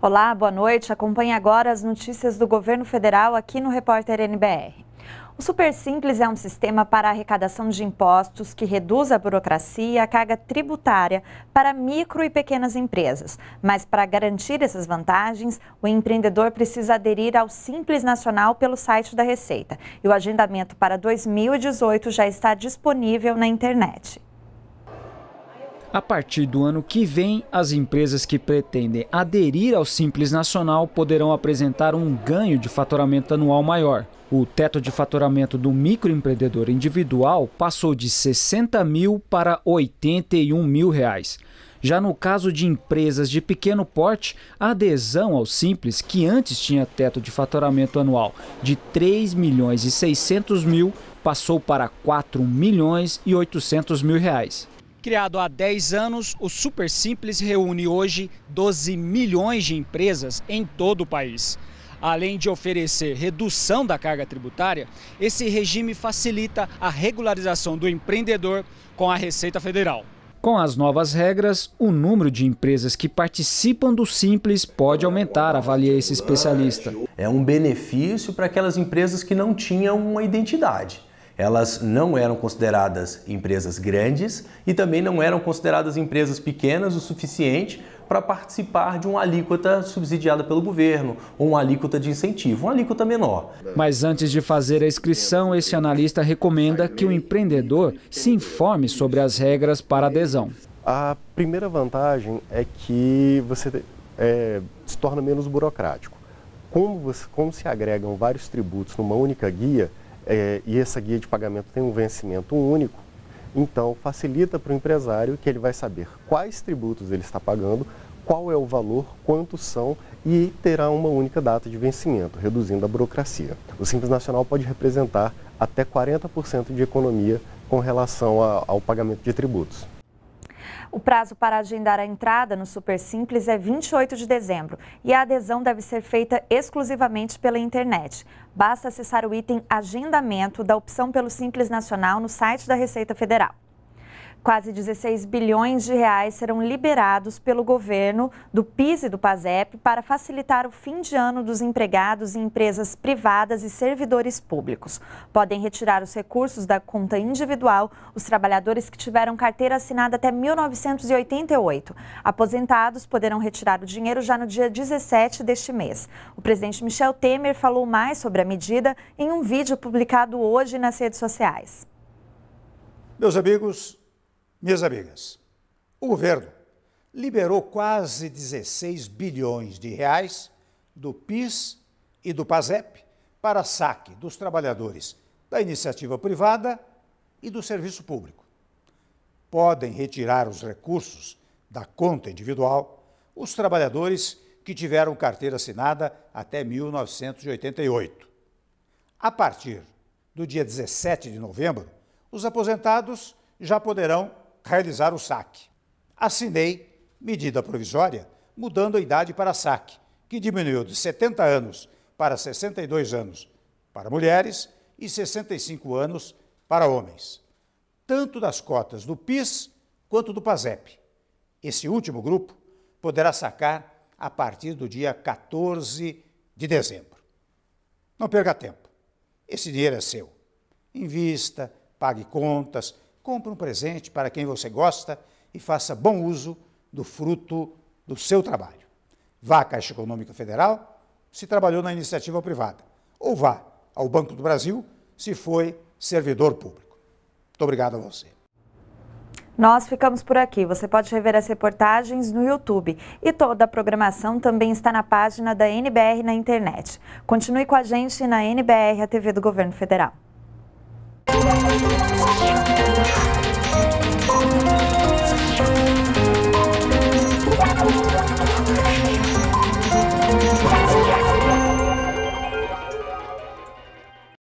Olá, boa noite. Acompanhe agora as notícias do governo federal aqui no Repórter NBR. O Super Simples é um sistema para arrecadação de impostos que reduz a burocracia e a carga tributária para micro e pequenas empresas. Mas para garantir essas vantagens, o empreendedor precisa aderir ao Simples Nacional pelo site da Receita. E o agendamento para 2018 já está disponível na internet. A partir do ano que vem, as empresas que pretendem aderir ao Simples Nacional poderão apresentar um ganho de faturamento anual maior. O teto de faturamento do microempreendedor individual passou de 60 mil para 81 mil reais. Já no caso de empresas de pequeno porte, a adesão ao Simples, que antes tinha teto de faturamento anual de 3 milhões e 600 mil, passou para 4 milhões e 800 mil reais. Criado há 10 anos, o Super Simples reúne hoje 12 milhões de empresas em todo o país. Além de oferecer redução da carga tributária, esse regime facilita a regularização do empreendedor com a Receita Federal. Com as novas regras, o número de empresas que participam do Simples pode aumentar, avalia esse especialista. É um benefício para aquelas empresas que não tinham uma identidade elas não eram consideradas empresas grandes e também não eram consideradas empresas pequenas o suficiente para participar de uma alíquota subsidiada pelo governo ou uma alíquota de incentivo, uma alíquota menor. Mas antes de fazer a inscrição, esse analista recomenda que o empreendedor se informe sobre as regras para adesão. A primeira vantagem é que você é, se torna menos burocrático. Como, você, como se agregam vários tributos numa única guia, é, e essa guia de pagamento tem um vencimento único, então facilita para o empresário que ele vai saber quais tributos ele está pagando, qual é o valor, quantos são e terá uma única data de vencimento, reduzindo a burocracia. O Simples Nacional pode representar até 40% de economia com relação a, ao pagamento de tributos. O prazo para agendar a entrada no Super Simples é 28 de dezembro e a adesão deve ser feita exclusivamente pela internet. Basta acessar o item Agendamento da opção pelo Simples Nacional no site da Receita Federal. Quase 16 bilhões de reais serão liberados pelo governo do PIS e do PASEP para facilitar o fim de ano dos empregados em empresas privadas e servidores públicos. Podem retirar os recursos da conta individual os trabalhadores que tiveram carteira assinada até 1988. Aposentados poderão retirar o dinheiro já no dia 17 deste mês. O presidente Michel Temer falou mais sobre a medida em um vídeo publicado hoje nas redes sociais. Meus amigos, minhas amigas, o governo liberou quase 16 bilhões de reais do PIS e do PASEP para saque dos trabalhadores da iniciativa privada e do serviço público. Podem retirar os recursos da conta individual os trabalhadores que tiveram carteira assinada até 1988. A partir do dia 17 de novembro, os aposentados já poderão realizar o saque. Assinei medida provisória mudando a idade para saque, que diminuiu de 70 anos para 62 anos para mulheres e 65 anos para homens, tanto das cotas do PIS quanto do PASEP. Esse último grupo poderá sacar a partir do dia 14 de dezembro. Não perca tempo. Esse dinheiro é seu. Invista, pague contas, Compre um presente para quem você gosta e faça bom uso do fruto do seu trabalho. Vá à Caixa Econômica Federal se trabalhou na iniciativa privada, ou vá ao Banco do Brasil se foi servidor público. Muito obrigado a você. Nós ficamos por aqui. Você pode rever as reportagens no YouTube. E toda a programação também está na página da NBR na internet. Continue com a gente na NBR, a TV do Governo Federal.